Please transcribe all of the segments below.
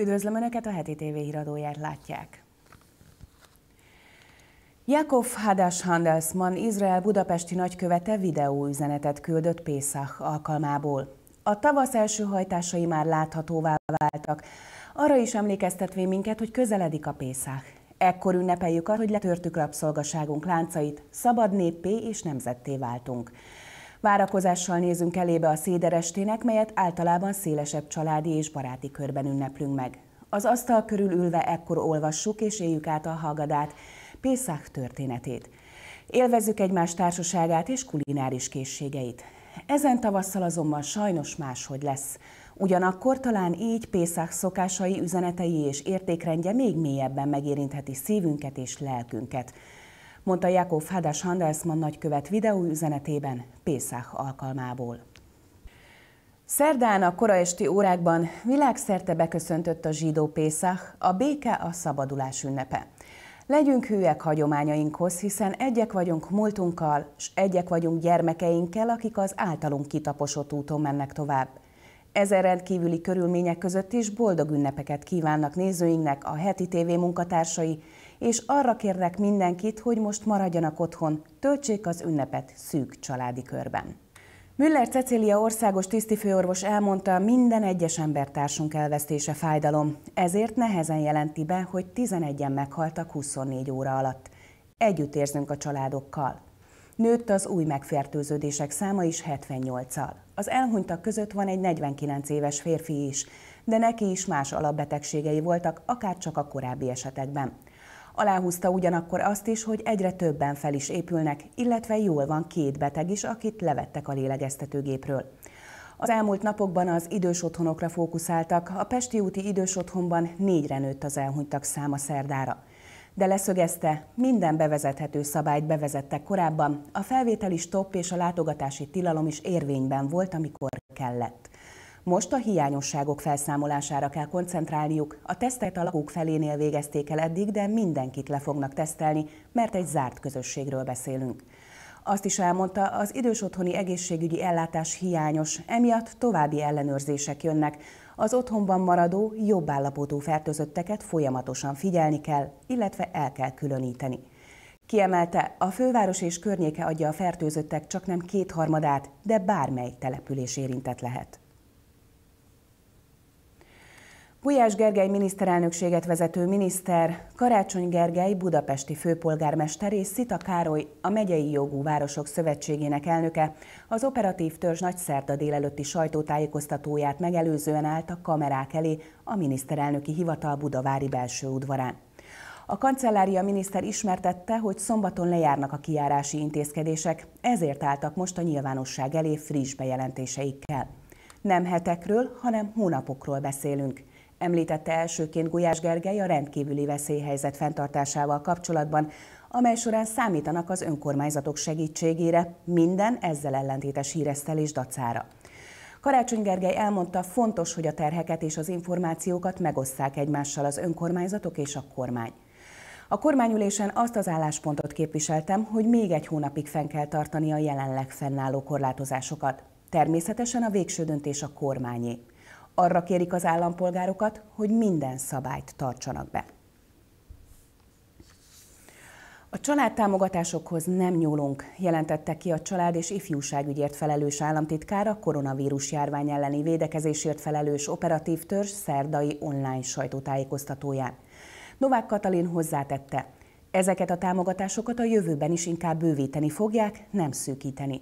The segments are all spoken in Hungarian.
Üdvözlöm Önöket, a heti TV híradóját látják. Jakov Hadas Handelsman, Izrael budapesti nagykövete videóüzenetet küldött Pészach alkalmából. A tavasz első hajtásai már láthatóvá váltak, arra is emlékeztetvé minket, hogy közeledik a Pészach. Ekkor ünnepeljük azt, hogy letörtük rabszolgaságunk láncait, szabad néppé és nemzetté váltunk. Várakozással nézünk elébe a széderestének, melyet általában szélesebb családi és baráti körben ünneplünk meg. Az asztal körül ülve ekkor olvassuk és éljük át a Hagadát, Pészák történetét. Élvezzük egymás társaságát és kulináris készségeit. Ezen tavasszal azonban sajnos máshogy lesz. Ugyanakkor talán így Pészák szokásai, üzenetei és értékrendje még mélyebben megérintheti szívünket és lelkünket mondta Jakov Hadas Handelsmann nagykövet videóüzenetében Pészák alkalmából. Szerdán a kora esti órákban világszerte beköszöntött a zsidó Pészach, a béke a szabadulás ünnepe. Legyünk hűek hagyományainkhoz, hiszen egyek vagyunk múltunkkal, s egyek vagyunk gyermekeinkkel, akik az általunk kitaposott úton mennek tovább. Ezen rendkívüli körülmények között is boldog ünnepeket kívánnak nézőinknek a heti TV munkatársai, és arra kérnek mindenkit, hogy most maradjanak otthon, töltsék az ünnepet szűk családi körben. Müller Cecília országos tisztifőorvos elmondta, minden egyes embertársunk elvesztése fájdalom, ezért nehezen jelenti be, hogy 11-en meghaltak 24 óra alatt. Együtt érzünk a családokkal. Nőtt az új megfertőződések száma is 78-al. Az elhunytak között van egy 49 éves férfi is, de neki is más alapbetegségei voltak, akár csak a korábbi esetekben. Aláhúzta ugyanakkor azt is, hogy egyre többen fel is épülnek, illetve jól van két beteg is, akit levettek a lélegeztetőgépről. Az elmúlt napokban az idős otthonokra fókuszáltak, a Pesti úti idős otthonban négyre nőtt az elhunytak száma szerdára. De leszögezte, minden bevezethető szabályt bevezettek korábban, a felvételi stopp és a látogatási tilalom is érvényben volt, amikor kellett. Most a hiányosságok felszámolására kell koncentrálniuk. A tesztet a lakók felénél végezték el eddig, de mindenkit le fognak tesztelni, mert egy zárt közösségről beszélünk. Azt is elmondta, az idős otthoni egészségügyi ellátás hiányos, emiatt további ellenőrzések jönnek. Az otthonban maradó, jobb állapotú fertőzötteket folyamatosan figyelni kell, illetve el kell különíteni. Kiemelte, a főváros és környéke adja a fertőzöttek csak nem kétharmadát, de bármely település érintett lehet. Gulyás Gergely miniszterelnökséget vezető miniszter, Karácsony Gergely budapesti főpolgármester és Szita Károly, a Megyei Jogú Városok Szövetségének elnöke az operatív törzs nagy szerda délelőtti sajtótájékoztatóját megelőzően a kamerák elé a miniszterelnöki hivatal Budavári belső udvarán. A kancellária miniszter ismertette, hogy szombaton lejárnak a kiárási intézkedések, ezért álltak most a nyilvánosság elé friss bejelentéseikkel. Nem hetekről, hanem hónapokról beszélünk. Említette elsőként Gulyás Gergely a rendkívüli veszélyhelyzet fenntartásával kapcsolatban, amely során számítanak az önkormányzatok segítségére, minden ezzel ellentétes híresztelés dacára. Karácsony Gergely elmondta, fontos, hogy a terheket és az információkat megosszák egymással az önkormányzatok és a kormány. A kormányülésen azt az álláspontot képviseltem, hogy még egy hónapig fenn kell tartani a jelenleg fennálló korlátozásokat. Természetesen a végső döntés a kormányé. Arra kérik az állampolgárokat, hogy minden szabályt tartsanak be. A családtámogatásokhoz nem nyúlunk, jelentette ki a család és ifjúságügyért felelős államtitkár a koronavírus járvány elleni védekezésért felelős operatív törzs szerdai online sajtótájékoztatóján. Novák Katalin hozzátette, ezeket a támogatásokat a jövőben is inkább bővíteni fogják, nem szűkíteni.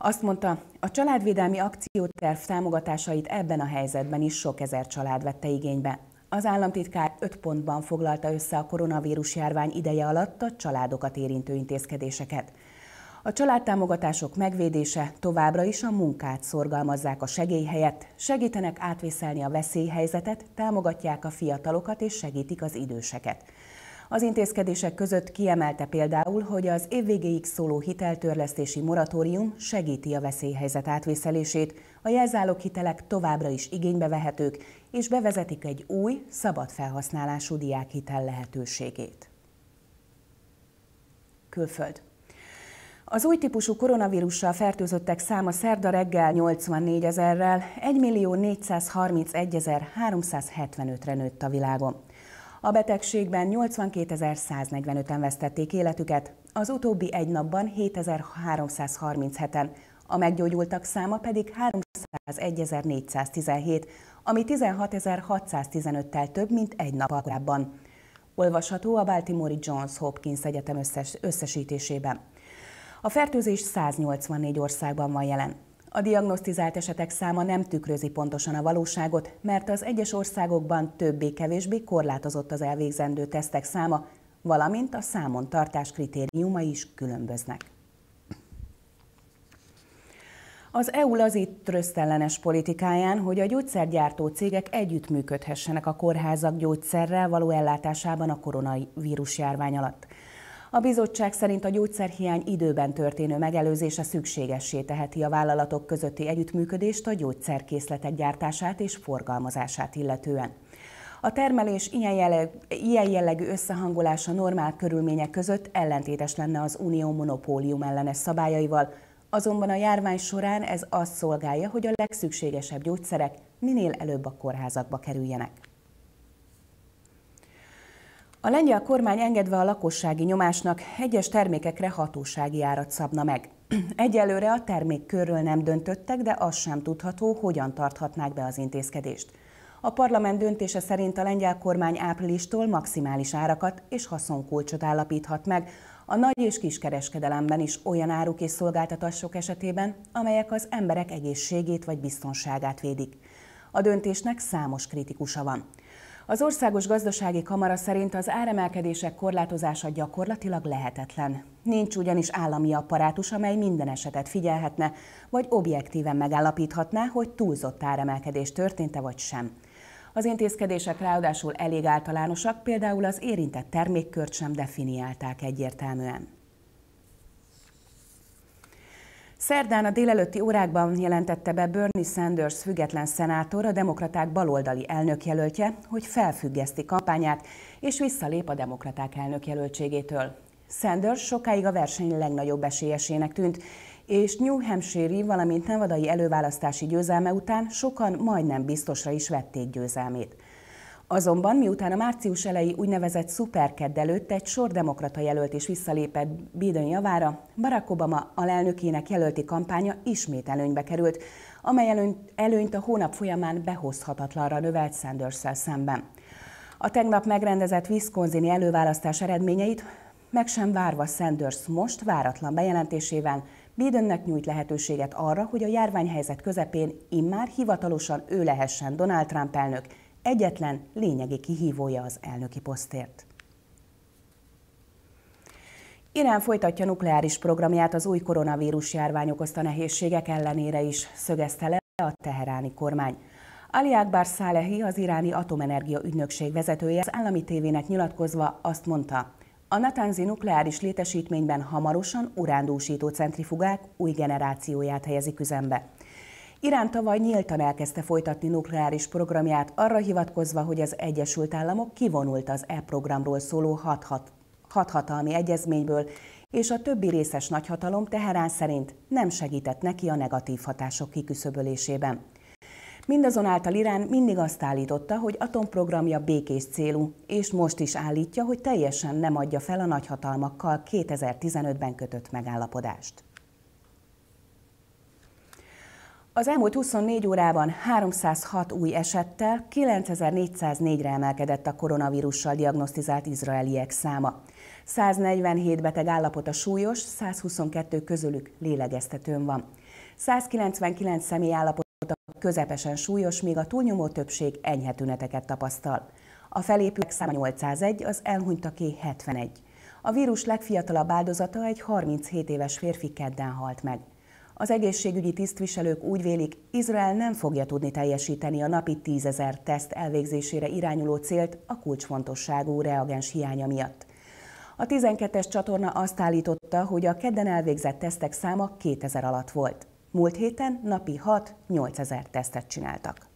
Azt mondta, a családvédelmi akcióterv támogatásait ebben a helyzetben is sok ezer család vette igénybe. Az államtitkár öt pontban foglalta össze a koronavírus járvány ideje alatt a családokat érintő intézkedéseket. A családtámogatások megvédése továbbra is a munkát szorgalmazzák a segély helyett, segítenek átvészelni a veszélyhelyzetet, támogatják a fiatalokat és segítik az időseket. Az intézkedések között kiemelte például, hogy az évvégéig szóló hiteltörlesztési moratórium segíti a veszélyhelyzet átvészelését, a hitelek továbbra is igénybe vehetők, és bevezetik egy új, szabad felhasználású diákhitel lehetőségét. Külföld. Az új típusú koronavírussal fertőzöttek száma szerda reggel 84 ezerrel 1.431.375-re nőtt a világon. A betegségben 82.145-en vesztették életüket, az utóbbi egy napban 7.337-en, a meggyógyultak száma pedig 301.417, ami 16.615-tel több, mint egy nap korábban. Olvasható a Baltimore Johns Hopkins Egyetem összes, összesítésében. A fertőzés 184 országban van jelen. A diagnosztizált esetek száma nem tükrözi pontosan a valóságot, mert az egyes országokban többé-kevésbé korlátozott az elvégzendő tesztek száma, valamint a számon tartás kritériuma is különböznek. Az EU lazít trösztellenes politikáján, hogy a gyógyszergyártó cégek együttműködhessenek a kórházak gyógyszerrel való ellátásában a koronavírus járvány alatt. A bizottság szerint a gyógyszerhiány időben történő megelőzése szükségessé teheti a vállalatok közötti együttműködést a gyógyszerkészletek gyártását és forgalmazását illetően. A termelés ilyen, jelleg, ilyen jellegű összehangolása normál körülmények között ellentétes lenne az unió monopólium ellenes szabályaival, azonban a járvány során ez azt szolgálja, hogy a legszükségesebb gyógyszerek minél előbb a kórházakba kerüljenek. A lengyel kormány engedve a lakossági nyomásnak egyes termékekre hatósági árat szabna meg. Egyelőre a termékkörről nem döntöttek, de az sem tudható, hogyan tarthatnák be az intézkedést. A parlament döntése szerint a lengyel kormány áprilistól maximális árakat és haszonkulcsot állapíthat meg, a nagy és kereskedelemben is olyan áruk és szolgáltatások esetében, amelyek az emberek egészségét vagy biztonságát védik. A döntésnek számos kritikusa van. Az Országos Gazdasági Kamara szerint az áremelkedések korlátozása gyakorlatilag lehetetlen. Nincs ugyanis állami apparátus, amely minden esetet figyelhetne, vagy objektíven megállapíthatná, hogy túlzott áremelkedés történt-e vagy sem. Az intézkedések ráadásul elég általánosak, például az érintett termékkört sem definiálták egyértelműen. Szerdán a délelőtti órákban jelentette be Bernie Sanders független szenátor, a demokraták baloldali elnökjelöltje, hogy felfüggeszti kampányát, és visszalép a demokraták elnökjelöltségétől. Sanders sokáig a verseny legnagyobb esélyesének tűnt, és New Hampshire-i, valamint nevadai előválasztási győzelme után sokan majdnem biztosra is vették győzelmét. Azonban miután a március elejé úgynevezett szuperkedd előtt egy sor demokrata jelölt is visszalépett Biden javára, Barack Obama alelnökének jelölti kampánya ismét előnybe került, amely előnyt a hónap folyamán behozhatatlanra növelt sanders szemben. A tegnap megrendezett Wisconsini előválasztás eredményeit meg sem várva Sanders most váratlan bejelentésével Bidennek nyújt lehetőséget arra, hogy a járványhelyzet közepén immár hivatalosan ő lehessen Donald Trump elnök, egyetlen lényegi kihívója az elnöki posztért. Irán folytatja nukleáris programját az új koronavírus járvány okozta nehézségek ellenére is, szögezte le a teheráni kormány. Ali Akbar Szálehi, az iráni atomenergia ügynökség vezetője az állami tévének nyilatkozva azt mondta, a Natanzi nukleáris létesítményben hamarosan urándúsító centrifugák új generációját helyezik üzembe. Irán tavaly nyíltan elkezdte folytatni nukleáris programját, arra hivatkozva, hogy az Egyesült Államok kivonult az E-programról szóló hat, hat, hat hatalmi egyezményből, és a többi részes nagyhatalom Teherán szerint nem segített neki a negatív hatások kiküszöbölésében. Mindazonáltal Irán mindig azt állította, hogy atomprogramja békés célú, és most is állítja, hogy teljesen nem adja fel a nagyhatalmakkal 2015-ben kötött megállapodást. Az elmúlt 24 órában 306 új esettel 9404-re emelkedett a koronavírussal diagnosztizált izraeliek száma. 147 beteg állapota súlyos, 122 közülük lélegeztetőn van. 199 személy állapota közepesen súlyos, még a túlnyomó többség enyhe tüneteket tapasztal. A felépülők száma 801, az elhunytaké 71. A vírus legfiatalabb áldozata egy 37 éves férfi kedden halt meg. Az egészségügyi tisztviselők úgy vélik, Izrael nem fogja tudni teljesíteni a napi tízezer teszt elvégzésére irányuló célt a kulcsfontosságú reagens hiánya miatt. A 12-es csatorna azt állította, hogy a kedden elvégzett tesztek száma 2000 alatt volt. Múlt héten napi 6-8 ezer tesztet csináltak.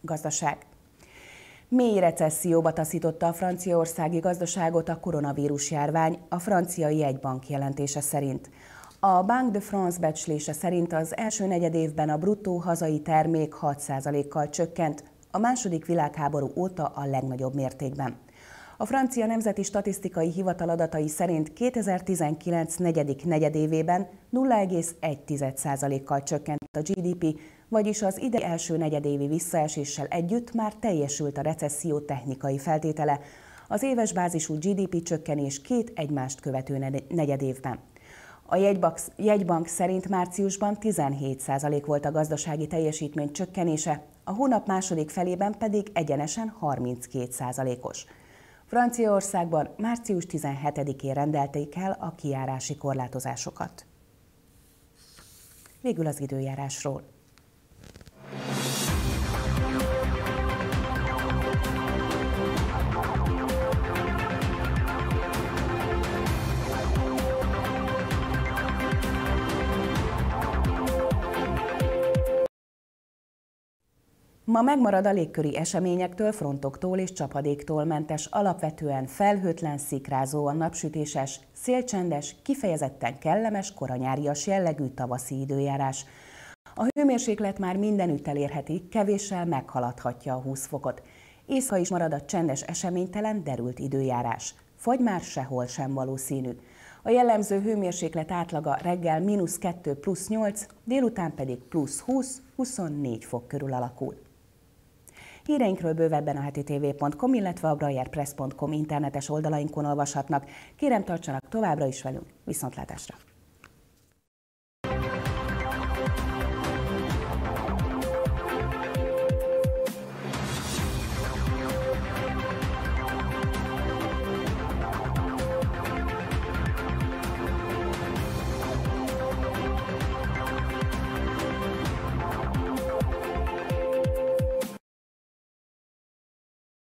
Gazdaság. Mély recesszióba taszította a franciaországi gazdaságot a koronavírus járvány, a francia jegybank jelentése szerint. A Bank de France becslése szerint az első negyed évben a bruttó hazai termék 6%-kal csökkent, a második világháború óta a legnagyobb mértékben. A francia nemzeti statisztikai hivatal adatai szerint 2019 negyedik negyedévében 0,1%-kal csökkent a GDP, vagyis az idei első negyedévi visszaeséssel együtt már teljesült a recesszió technikai feltétele, az éves bázisú GDP csökkenés két egymást követő negyedévben. A jegybank, jegybank szerint márciusban 17% volt a gazdasági teljesítmény csökkenése, a hónap második felében pedig egyenesen 32%-os. Franciaországban március 17-én rendelték el a kiárási korlátozásokat. Végül az időjárásról. Ma megmarad a légköri eseményektől, frontoktól és csapadéktól mentes, alapvetően felhőtlen, szikrázóan napsütéses, szélcsendes, kifejezetten kellemes, koranyárias jellegű tavaszi időjárás. A hőmérséklet már mindenütt elérheti, kevéssel meghaladhatja a 20 fokot. Észha is marad a csendes eseménytelen, derült időjárás. Fagy már sehol sem valószínű. A jellemző hőmérséklet átlaga reggel mínusz 2 plusz 8, délután pedig plusz 20-24 fok körül alakul. Híreinkről bővebben a heti tv.com, illetve a brajerpress.com internetes oldalainkon olvashatnak. Kérem tartsanak továbbra is velünk. Viszontlátásra!